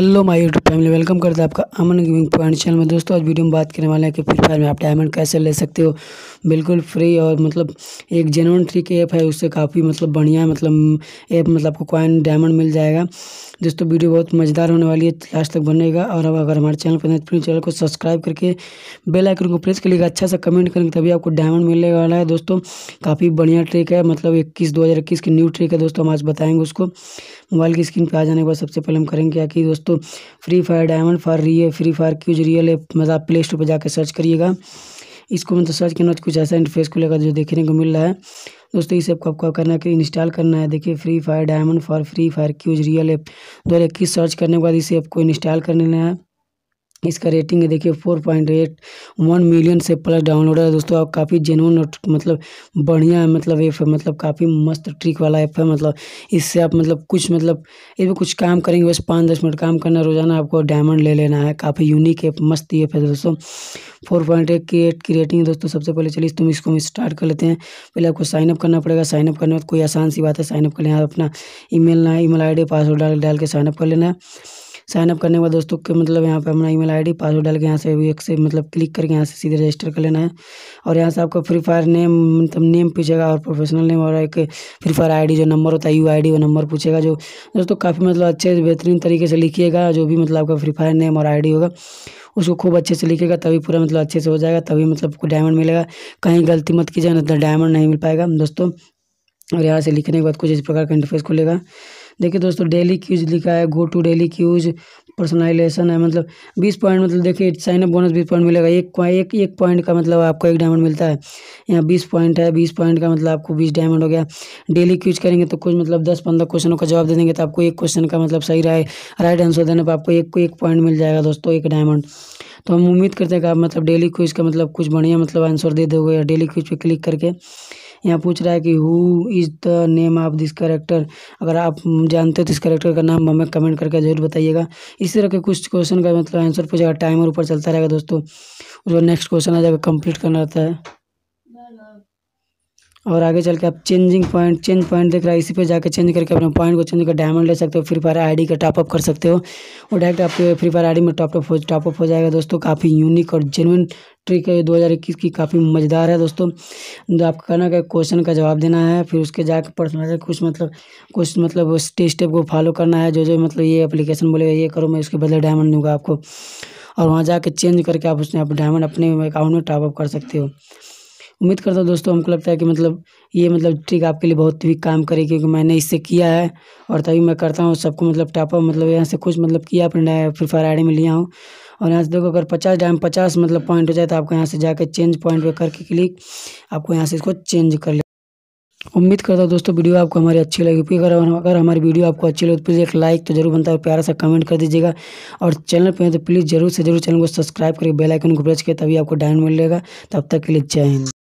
hello my YouTube family welcome करता है आपका अमन गेमिंग पॉइंट चैनल में दोस्तों आज वीडियो में बात करने वाले हैं कि फ्री फायर में आप डायमंड कैसे ले सकते हो बिल्कुल फ्री और मतलब एक जेनवन ट्रिक ऐप है उससे काफ़ी मतलब बढ़िया मतलब ऐप मतलब आपको कॉइन डायमंड मिल जाएगा दोस्तों वीडियो बहुत मज़ेदार होने वाली है लास्ट तक बनेगा और अब अगर हमारे चैनल पर फ्री तो चैनल को सब्सक्राइब करके बेल आइकन को प्रेस करिएगा अच्छा सा कमेंट करेंगे तभी आपको डायमंड मिलने वाला है दोस्तों काफ़ी बढ़िया ट्रिक है मतलब इक्कीस दो की न्यू ट्रिक है दोस्तों हम आज बताएंगे उसको मोबाइल की स्क्रीन पर आ जाने के बाद सबसे पहले हम करेंगे क्या कि दोस्तों दोस्तों Free Fire diamond for real Free Fire quiz real है मतलब आप प्ले स्टोर पर जाकर सर्च करिएगा इसको मतलब सर्च करना तो कुछ ऐसा इंटरफेस लेकर जो देखने को मिल रहा है दोस्तों इस ऐप को आपको करना है इंस्टॉल करना है देखिए Free Fire diamond for Free Fire quiz real app दो सर्च करने के बाद इसे ऐप को इंस्टॉल कर लेना है इसका रेटिंग है देखिए four point eight one million से प्लस डाउनलोड है दोस्तों आप काफ़ी जेनवन और मतलब बढ़िया है मतलब ऐप है मतलब काफ़ी मस्त ट्रिक वाला ऐप है मतलब इससे आप मतलब कुछ मतलब इसमें कुछ काम करेंगे बस पाँच दस मिनट काम करना रोज़ाना आपको डायमंड ले लेना है काफ़ी यूनिक ऐप मस्त ऐप है दोस्तों फोर पॉइंट एट की एट की रेटिंग है दोस्तों सबसे पहले चलिए तुम इसको हम स्टार्ट कर लेते हैं पहले आपको साइनअप करना पड़ेगा साइनअप करने में कोई आसान सी बात है साइनअप कर लेना अपना ई मेल ना आई डी पासवर्ड डाल डाल के साइनअप कर लेना है साइन अप करने के बाद दोस्तों के मतलब यहाँ पे अपना ईमेल आईडी पासवर्ड डाल के यहाँ से एक से मतलब क्लिक करके यहाँ से सीधे रजिस्टर कर लेना है और यहाँ से आपको फ्री फायर नेम मतलब नेम पूछेगा और प्रोफेशनल नेम और एक फ्री फायर आईडी जो नंबर होता है यू आईडी वो नंबर पूछेगा जो दोस्तों काफ़ी मतलब अच्छे बेहतरीन तरीके से लिखिएगा जो भी मतलब आपका फ्री फायर नेम और आई होगा उसको खूब अच्छे से लिखेगा तभी पूरा मतलब अच्छे से हो जाएगा तभी मतलब आपको डायमंड मिलेगा कहीं गलती मत कीजिए ना तो डायमंड नहीं मिल पाएगा दोस्तों और यहाँ से लिखने के बाद कुछ इस प्रकार का इंटरफेस खुलेगा देखिए दोस्तों डेली क्यूज लिखा है go to daily quiz personalisation है मतलब बीस पॉइंट मतलब देखिए साइन अप बोनस बीस पॉइंट मिलेगा एक एक एक पॉइंट का मतलब आपको एक डायमंड मिलता है यहाँ बीस पॉइंट है बीस पॉइंट का मतलब आपको बीस डायमंड हो गया डेली क्यूज करेंगे तो कुछ मतलब दस पंद्रह क्वेश्चनों का जवाब दे देंगे तो आपको एक क्वेश्चन का मतलब सही राय राइट आंसर देने पर आपको एक एक पॉइंट मिल जाएगा दोस्तों एक डायमंड तो हम उम्मीद करते हैं कि आप मतलब डेली क्विज का मतलब कुछ बढ़िया मतलब आंसर दे दोगे या डेली क्विज पे क्लिक करके यहाँ पूछ रहा है कि who is the name of this character अगर आप जानते हो तो इस करेक्टर का नाम हमें कमेंट करके जरूर बताइएगा इसी तरह के कुछ क्वेश्चन का मतलब आंसर पूछेगा टाइमर ऊपर चलता रहेगा दोस्तों उसके नेक्स्ट क्वेश्चन आ जाएगा कंप्लीट करना रहता है और आगे चल के आप चेंजिंग पॉइंट चेंज पॉइंट देख रहा है इसी पे जाके चेंज करके अपने पॉइंट को चेंज कर डायमंड ले सकते हो फ्री फायर आईडी का टॉपअप कर सकते हो और डायरेक्ट आपके फ्री फायर आईडी में टॉपअप हो टॉपअप हो जाएगा दोस्तों काफ़ी यूनिक और जेनुअन ट्रिक है दो हज़ार इक्कीस की काफ़ी मज़ेदार है दोस्तों जो तो आपको करना का क्वेश्चन का जवाब देना है फिर उसके जाकर पर्सनल कुछ मतलब कुछ मतलब स्टेप को फॉलो करना है जो जो मतलब ये अप्लीकेशन बोलेगा ये करो मैं उसके बदले डायमंड दूंगा आपको और वहाँ जाके चेंज करके आप उसने आप डायमंड अपने अकाउंट में टॉपअप कर सकते हो उम्मीद करता हूँ दोस्तों हमको लगता है कि मतलब ये मतलब ट्रिक आपके लिए बहुत ही काम करेगी क्योंकि मैंने इससे किया है और तभी मैं करता हूँ सबको मतलब टापा मतलब यहाँ से कुछ मतलब किया अपने फ्री फायर आई में लिया हूँ और यहाँ से देखो अगर पचास डायम पचास मतलब पॉइंट हो जाए तो आपको यहाँ से जाकर चेंज पॉइंट पर करके क्लिक आपको यहाँ से इसको चेंज कर ले उम्मीद करता हूँ दोस्तों वीडियो आपको हमारी अच्छी लगी अगर अगर हमारी वीडियो आपको अच्छी लगे तो प्लीज़ एक लाइक तो जरूर बनता है और प्यारा सा कमेंट कर दीजिएगा और चैनल पर तो प्लीज़ जरूर से जरूर चैनल को सब्सक्राइब करके बेल आइकन को प्रेस करें तभी आपको डायन मिलेगा तब तक के लिए जय हिंद